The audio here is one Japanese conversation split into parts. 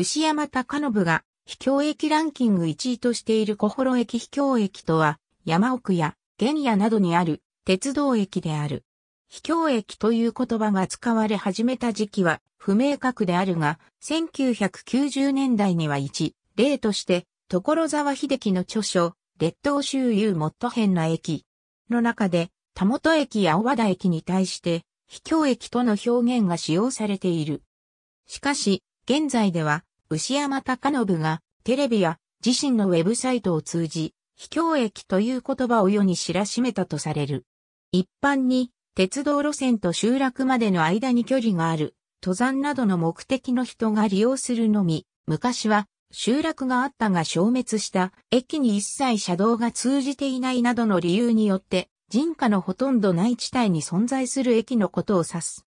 牛山隆信が、秘境駅ランキング1位としている小幌駅秘境駅とは、山奥や原野などにある鉄道駅である。秘境駅という言葉が使われ始めた時期は不明確であるが、1990年代には1、例として、所沢秀樹の著書、列島周遊もっと変な駅の中で、田本駅や小和田駅に対して、秘境駅との表現が使用されている。しかし、現在では、牛山隆信がテレビや自身のウェブサイトを通じ、秘境駅という言葉を世に知らしめたとされる。一般に鉄道路線と集落までの間に距離がある、登山などの目的の人が利用するのみ、昔は集落があったが消滅した駅に一切車道が通じていないなどの理由によって人家のほとんどない地帯に存在する駅のことを指す。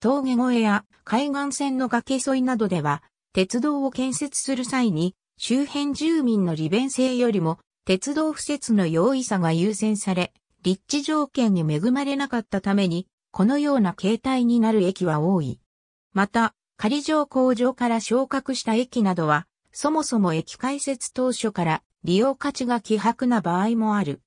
峠越えや海岸線の崖沿いなどでは鉄道を建設する際に、周辺住民の利便性よりも、鉄道敷設の容易さが優先され、立地条件に恵まれなかったために、このような形態になる駅は多い。また、仮上工場から昇格した駅などは、そもそも駅開設当初から利用価値が希薄な場合もある。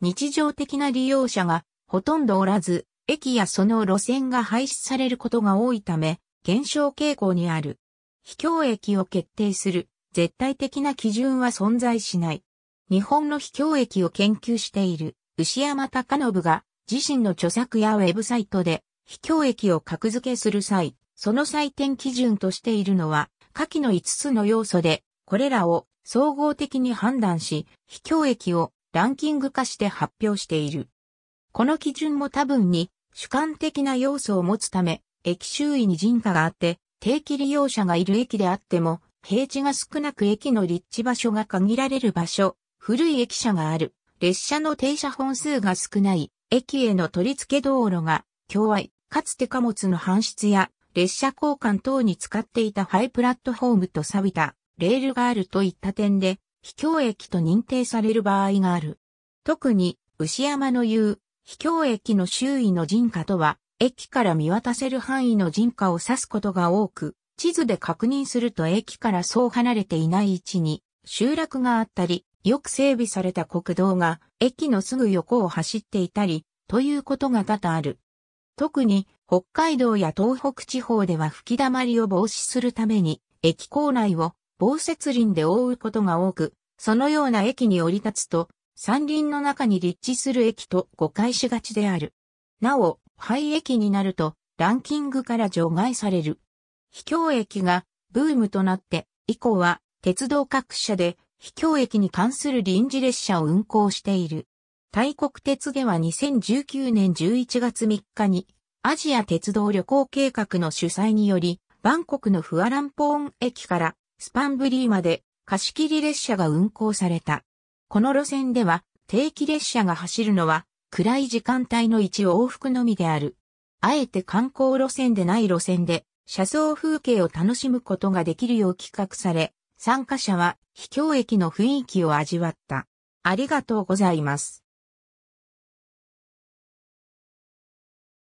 日常的な利用者がほとんどおらず、駅やその路線が廃止されることが多いため、減少傾向にある。秘境駅を決定する絶対的な基準は存在しない。日本の秘境駅を研究している牛山隆信が自身の著作やウェブサイトで秘境駅を格付けする際、その採点基準としているのは下記の5つの要素で、これらを総合的に判断し、秘境駅をランキング化して発表している。この基準も多分に主観的な要素を持つため、駅周囲に人家があって、定期利用者がいる駅であっても、平地が少なく駅の立地場所が限られる場所、古い駅舎がある、列車の停車本数が少ない、駅への取り付け道路が、境愛、かつて貨物の搬出や、列車交換等に使っていたハイプラットフォームと錆びた、レールがあるといった点で、秘境駅と認定される場合がある。特に、牛山の言う、秘境駅の周囲の人家とは、駅から見渡せる範囲の人家を指すことが多く、地図で確認すると駅からそう離れていない位置に集落があったり、よく整備された国道が駅のすぐ横を走っていたり、ということが多々ある。特に北海道や東北地方では吹き溜まりを防止するために、駅構内を防雪林で覆うことが多く、そのような駅に降り立つと、山林の中に立地する駅と誤解しがちである。なお、廃駅になるとランキングから除外される。秘境駅がブームとなって以降は鉄道各社で秘境駅に関する臨時列車を運行している。大国鉄では2019年11月3日にアジア鉄道旅行計画の主催によりバンコクのフアランポーン駅からスパンブリーまで貸し切り列車が運行された。この路線では定期列車が走るのは暗い時間帯の一往復のみである。あえて観光路線でない路線で、車窓風景を楽しむことができるよう企画され、参加者は、秘境駅の雰囲気を味わった。ありがとうございます。